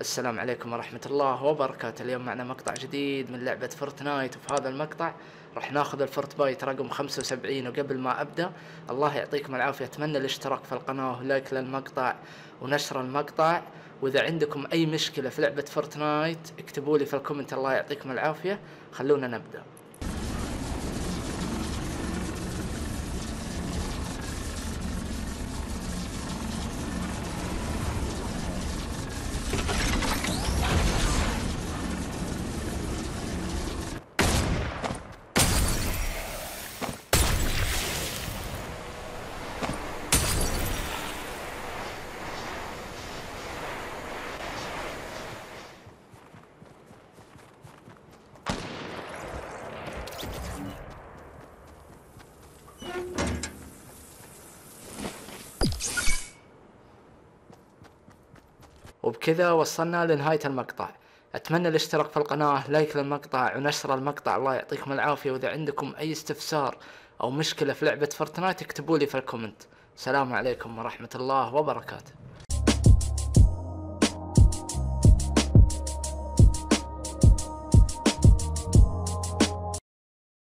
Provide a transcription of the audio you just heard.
السلام عليكم ورحمة الله وبركاته اليوم معنا مقطع جديد من لعبة فورتنايت وفي هذا المقطع راح ناخذ الفورت بايت رقم 75 وقبل ما ابدأ الله يعطيكم العافية اتمنى الاشتراك في القناة ولايك للمقطع ونشر المقطع واذا عندكم اي مشكلة في لعبة فورتنايت اكتبوا لي في الكومنت الله يعطيكم العافية خلونا نبدأ وبكذا وصلنا لنهاية المقطع أتمنى الاشتراك في القناة لايك للمقطع ونشر المقطع الله يعطيكم العافية وإذا عندكم أي استفسار أو مشكلة في لعبة فورتنايت اكتبوا لي في الكومنت السلام عليكم ورحمة الله وبركاته